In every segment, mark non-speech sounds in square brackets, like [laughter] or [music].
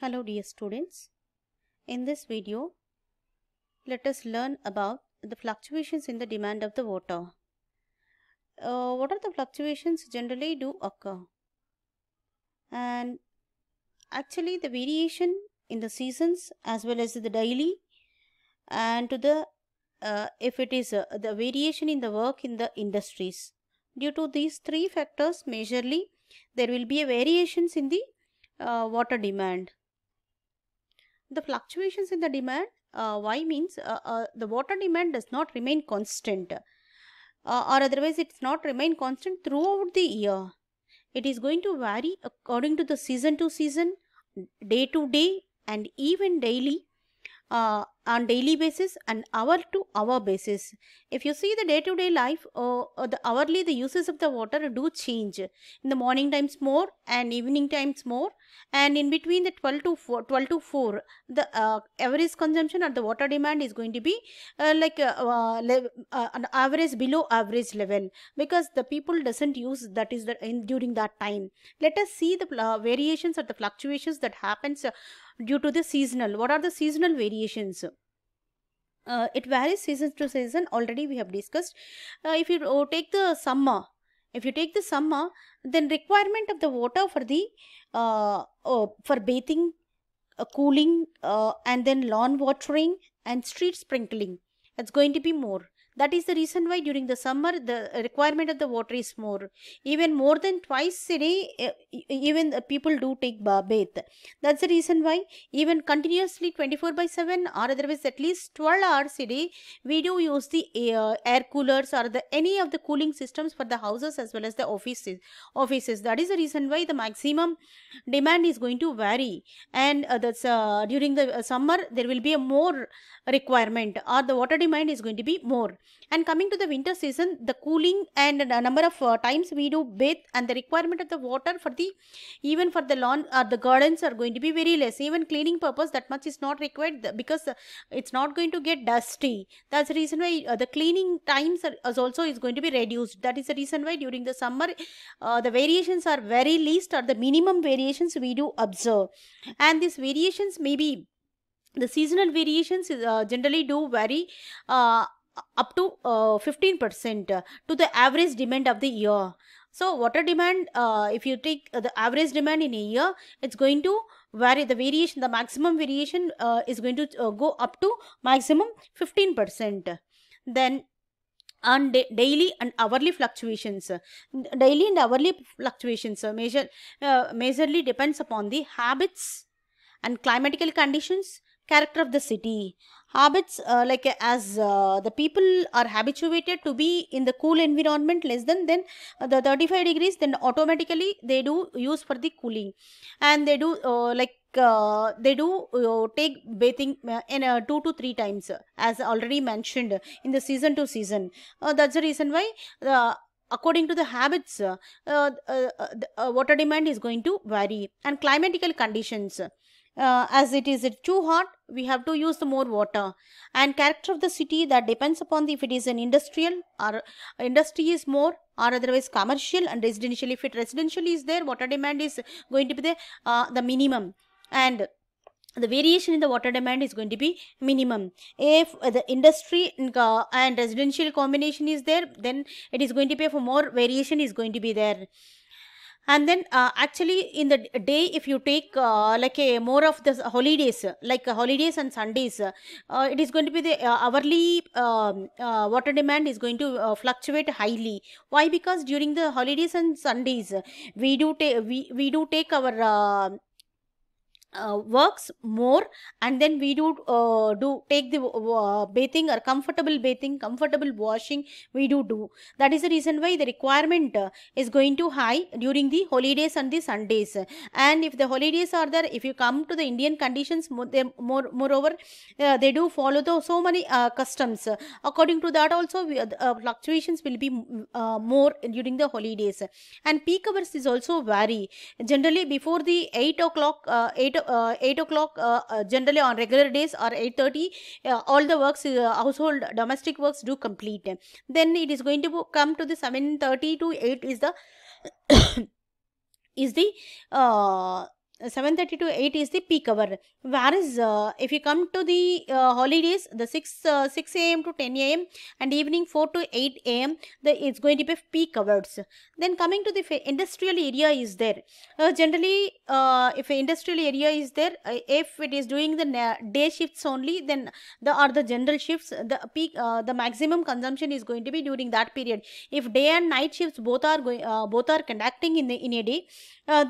Hello dear students. In this video, let us learn about the fluctuations in the demand of the water. Uh, what are the fluctuations generally do occur? And actually the variation in the seasons as well as the daily and to the uh, if it is uh, the variation in the work in the industries. Due to these three factors majorly there will be a variations in the uh, water demand the fluctuations in the demand uh, y means uh, uh, the water demand does not remain constant uh, or otherwise it's not remain constant throughout the year it is going to vary according to the season to season day to day and even daily uh, on daily basis and hour to hour basis. If you see the day-to-day life or, uh, uh, the hourly, the uses of the water do change. In the morning times more and evening times more and in between the 12 to 4, 12 to 4 the uh, average consumption or the water demand is going to be uh, like uh, uh an average below average level because the people doesn't use that is the in, during that time. Let us see the variations or the fluctuations that happens due to the seasonal. What are the seasonal variations? uh, it varies season to season already we have discussed uh, if you oh, take the summer if you take the summer then requirement of the water for the uh, oh, for bathing uh, cooling uh, and then lawn watering and street sprinkling it's going to be more that is the reason why during the summer the requirement of the water is more. Even more than twice a day, eh, even people do take bath. That's the reason why even continuously 24 by 7 or otherwise at least 12 hours a day, we do use the air, eh, uh, air coolers or the any of the cooling systems for the houses as well as the offices. Offices. That is the reason why the maximum demand is going to vary. And uh, that's uh, during the uh, summer there will be a more requirement or the water demand is going to be more and coming to the winter season, the cooling and the number of uh, times we do bathe and the requirement of the water for the even for the lawn or uh, the gardens are going to be very less. Even cleaning purpose that much is not required because uh, it's not going to get dusty. That's the reason why uh, the cleaning times are, is also is going to be reduced. That is the reason why during the summer uh, the variations are very least or the minimum variations we do observe. And these variations may be the seasonal variations uh, generally do vary uh, up to 15% uh, to the average demand of the year. So water demand, uh, if you take uh, the average demand in a year, it's going to vary the variation, the maximum variation is going to go up to maximum 15%. Then on daily and hourly fluctuations. Daily and hourly fluctuations measure, uh, majorly depends upon the habits and climatical conditions character of the city. Habits uh, like uh, as uh, the people are habituated to be in the cool environment less than then uh, the 35 degrees then automatically they do use for the cooling and they do uh, like uh, they do uh, take bathing uh, in two to three times as already mentioned in the season to season uh, that's the reason why according to the habits water demand is going to vary and climatical conditions uh, as it is too hot we have to use more water and character of the city that depends upon the if it is an industrial or industry is more or otherwise commercial and residential if it residential is there water demand is going to be the uh, the minimum and the variation in the water demand is going to be minimum if the industry uh, and residential combination is there then it is going to be for more variation is going to be there and then uh, actually in the day if you take uh, like a more of the holidays like uh, holidays and sundays uh, it is going to be the uh, hourly um, uh, water demand is going to fluctuate highly why because during the holidays and sundays we do take we, we do take our uh, works more and then we do uh, do take the uh, bathing or comfortable bathing comfortable washing we do do that is the reason why the requirement uh, is going to high during the holidays and the sundays and if the holidays are there if you come to the indian conditions more, they, more moreover uh, they do follow the, so many uh, customs according to that also we, fluctuations will be more during the holidays and peak hours is also vary generally before the 8 o'clock 8 uh, 8 o'clock uh, uh, generally on regular days or 8.30 all the works household domestic works do complete then it is going to come to the 7.30 to 8 is the [coughs] is the 7.30 to 8 is the peak hour whereas uh, if you come to the uh, holidays the 6 uh, 6 a.m to 10 a.m and evening 4 to 8 a.m it's going to be peak hours then coming to the industrial area is there uh, generally uh, if industrial area is there uh, if it is doing the day shifts only then the or the general shifts the peak the maximum consumption is going to be during that period if day and night shifts both are going both are conducting in the in a day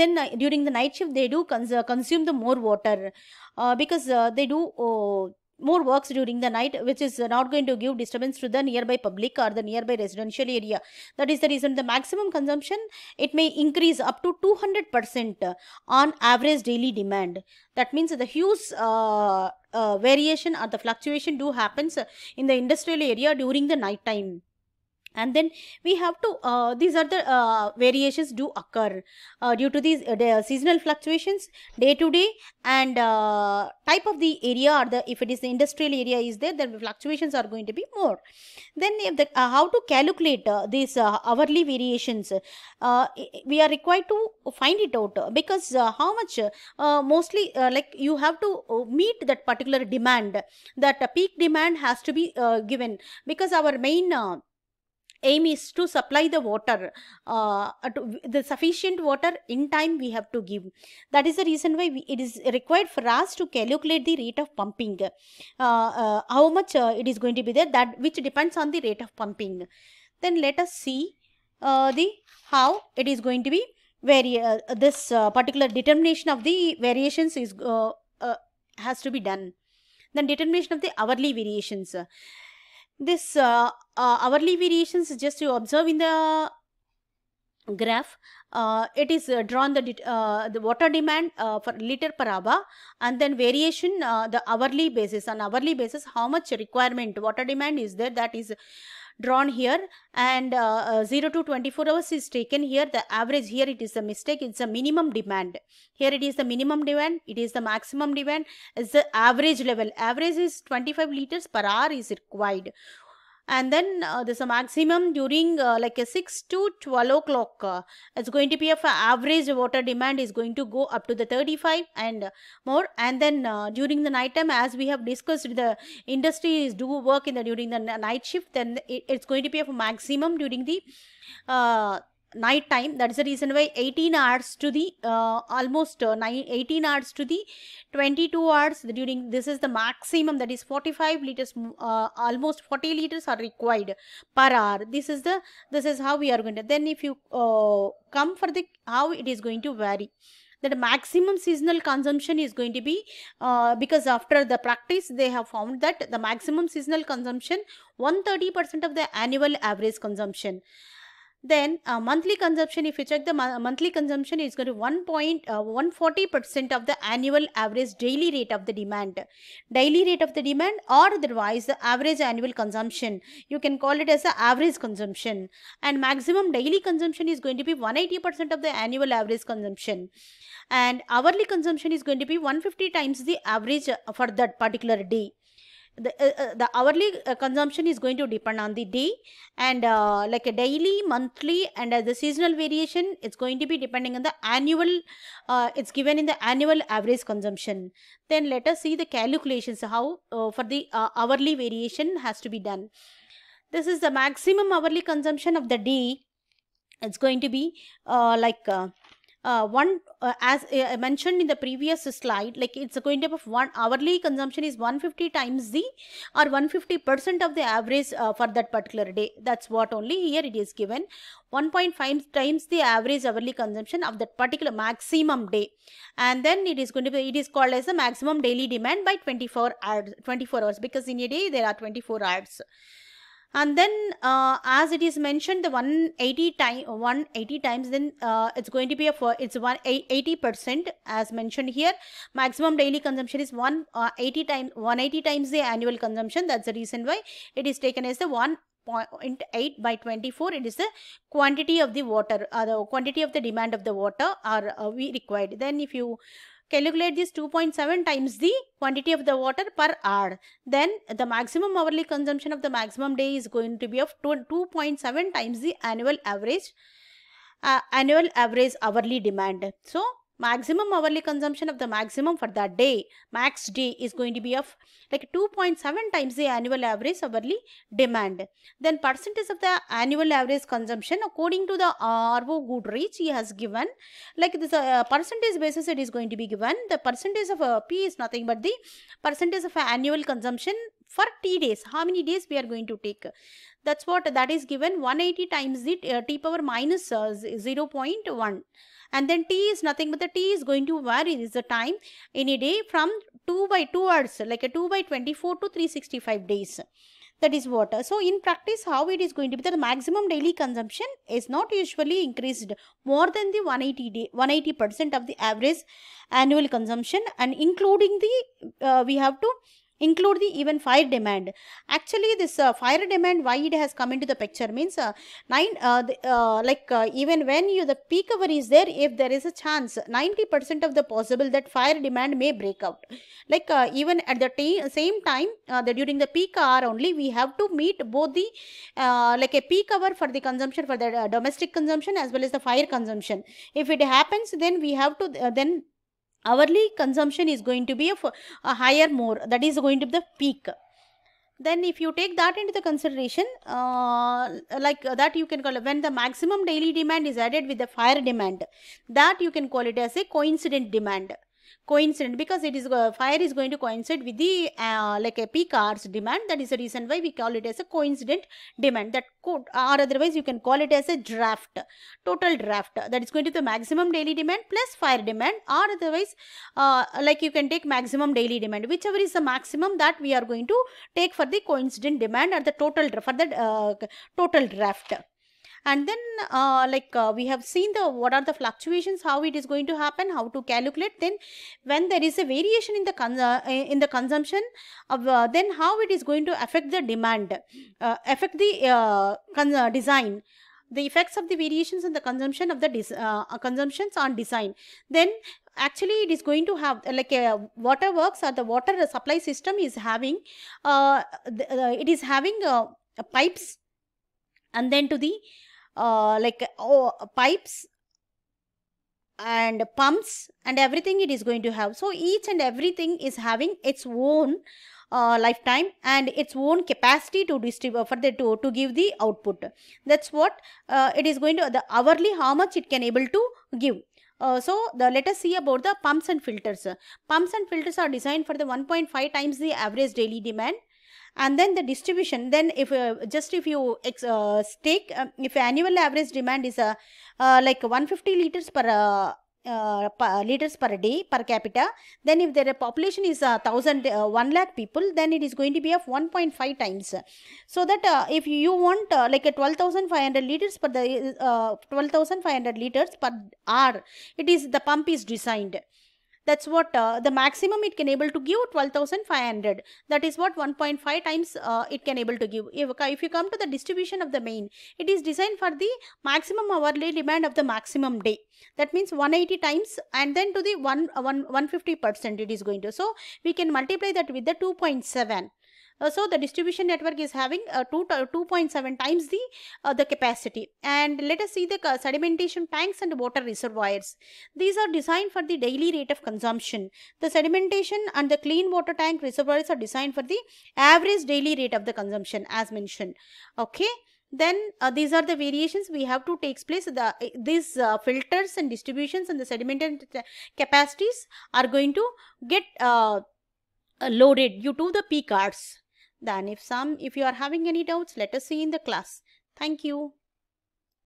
then during the night shift they do cons consume the more water uh, because uh, they do uh, more works during the night which is not going to give disturbance to the nearby public or the nearby residential area that is the reason the maximum consumption it may increase up to 200% on average daily demand that means the huge uh, uh, variation or the fluctuation do happens in the industrial area during the night time and then we have to uh, these are the uh, variations do occur uh, due to these uh, seasonal fluctuations day to day and uh, type of the area or the if it is the industrial area is there then fluctuations are going to be more then if the uh, how to calculate these hourly variations we are required to find it out because how much mostly like you have to meet that particular demand that peak demand has to be given because our main aim is to supply the water uh, to, the sufficient water in time we have to give that is the reason why we, it is required for us to calculate the rate of pumping uh, uh how much uh, it is going to be there that which depends on the rate of pumping then let us see uh, the how it is going to be vari this particular determination of the variations is has to be done then determination of the hourly variations this uh, uh, hourly variations is just you observe in the graph uh, it is uh, drawn the uh, the water demand for uh, liter per hour and then variation the hourly basis on hourly basis how much requirement water demand is there that is drawn here and uh, uh, 0 to 24 hours is taken here the average here it is a mistake it's the minimum demand here it is the minimum demand it is the maximum demand is the average level average is 25 liters per hour is required and then uh, there's a maximum during uh, like a 6 to 12 o'clock uh, it's going to be of average water demand is going to go up to the 35 and more and then uh, during the night time as we have discussed the industries do work in the during the night shift then it, it's going to be of maximum during the uh, night time that is the reason why 18 hours to the uh, almost uh, 18 hours to the 22 hours during this is the maximum that is 45 liters uh, almost 40 liters are required per hour this is the this is how we are going to then if you uh, come for the how it is going to vary that maximum seasonal consumption is going to be uh, because after the practice they have found that the maximum seasonal consumption 130% of the annual average consumption then uh, monthly consumption if you check the mo monthly consumption is going to 1.140 uh, percent of the annual average daily rate of the demand daily rate of the demand or otherwise the average annual consumption you can call it as the average consumption and maximum daily consumption is going to be 180 percent of the annual average consumption and hourly consumption is going to be 150 times the average uh, for that particular day the, uh, uh, the hourly uh, consumption is going to depend on the day and uh, like a daily monthly and as the seasonal variation it's going to be depending on the annual uh, it's given in the annual average consumption then let us see the calculations how uh, for the hourly variation has to be done this is the maximum hourly consumption of the day it's going to be like uh, one uh, as uh, mentioned in the previous slide like it's going to be one hourly consumption is 150 times the or 150 percent of the average uh, for that particular day that's what only here it is given 1.5 times the average hourly consumption of that particular maximum day and then it is going to be it is called as the maximum daily demand by 24 hours 24 hours because in a day there are 24 hours and then uh, as it is mentioned the 180 time 180 times then uh, it's going to be a for it's 180 percent as mentioned here maximum daily consumption is 180 uh, times 180 times the annual consumption that's the reason why it is taken as the 1.8 by 24 it is the quantity of the water uh, the quantity of the demand of the water are uh, we required then if you calculate this 2.7 times the quantity of the water per hour. Then the maximum hourly consumption of the maximum day is going to be of 2.7 times the annual average, uh, annual average hourly demand. So maximum hourly consumption of the maximum for that day, max D is going to be of like 2.7 times the annual average hourly demand. Then percentage of the annual average consumption according to the RO reach he has given like this uh, percentage basis it is going to be given. The percentage of uh, P is nothing but the percentage of annual consumption for t days how many days we are going to take that's what that is given 180 times the uh, t power minus, uh, 0.1 and then t is nothing but the t is going to vary is the time in a day from 2 by 2 hours like a 2 by 24 to 365 days that is water. So, in practice how it is going to be the maximum daily consumption is not usually increased more than the 180 day 180 percent of the average annual consumption and including the uh, we have to include the even fire demand. Actually, this uh, fire demand, why it has come into the picture means uh, nine, uh, the, uh, like uh, even when you the peak hour is there, if there is a chance, 90% of the possible that fire demand may break out. Like uh, even at the same time, the, during the peak hour only, we have to meet both the like a peak hour for the consumption for the domestic consumption as well as the fire consumption. If it happens, then we have to then hourly consumption is going to be a, a higher more that is going to be the peak then if you take that into the consideration uh, like that you can call it when the maximum daily demand is added with the fire demand that you can call it as a coincident demand coincident because it is uh, fire is going to coincide with the uh, like a peak hours demand that is the reason why we call it as a coincident demand that could or otherwise you can call it as a draft total draft that is going to the maximum daily demand plus fire demand or otherwise uh, like you can take maximum daily demand whichever is the maximum that we are going to take for the coincident demand or the total for the uh, total draft and then uh, like uh, we have seen the what are the fluctuations how it is going to happen how to calculate then when there is a variation in the uh, in the consumption of, uh, uh, then how it is going to affect the demand affect the design the effects of the variations in the consumption of the consumptions on design then actually it is going to have like a water works or the water supply system is having uh, the, uh, it is having uh, pipes and then to the uh, like oh, pipes and pumps and everything it is going to have. So each and everything is having its own uh, lifetime and its own capacity to distribute uh, for the to, to give the output. That's what uh, it is going to the hourly how much it can able to give. Uh, so the let us see about the pumps and filters. Pumps and filters are designed for the 1.5 times the average daily demand and then the distribution then if uh, just if you uh, take um, if annual average demand is uh, uh like 150 liters per uh, uh, per, liters per day per capita then if their population is uh, 1000 uh, 1 lakh people then it is going to be of 1.5 times so that uh, if you want uh, like a 12500 liters per the 12500 liters per hour it is the pump is designed that's what uh, the maximum it can able to give 12,500. That is what 1.5 times uh, it can able to give. If, if you come to the distribution of the main, it is designed for the maximum hourly demand of the maximum day. That means 180 times and then to the 1, 1 150% it is going to. So, we can multiply that with the 2.7. Uh, so the distribution network is having uh, 2 2.7 times the uh, the capacity and let us see the sedimentation tanks and water reservoirs these are designed for the daily rate of consumption the sedimentation and the clean water tank reservoirs are designed for the average daily rate of the consumption as mentioned okay then uh, these are the variations we have to take place the these uh, filters and distributions and the sediment and capacities are going to get uh, loaded due to the peak hours than if some. If you are having any doubts, let us see in the class. Thank you.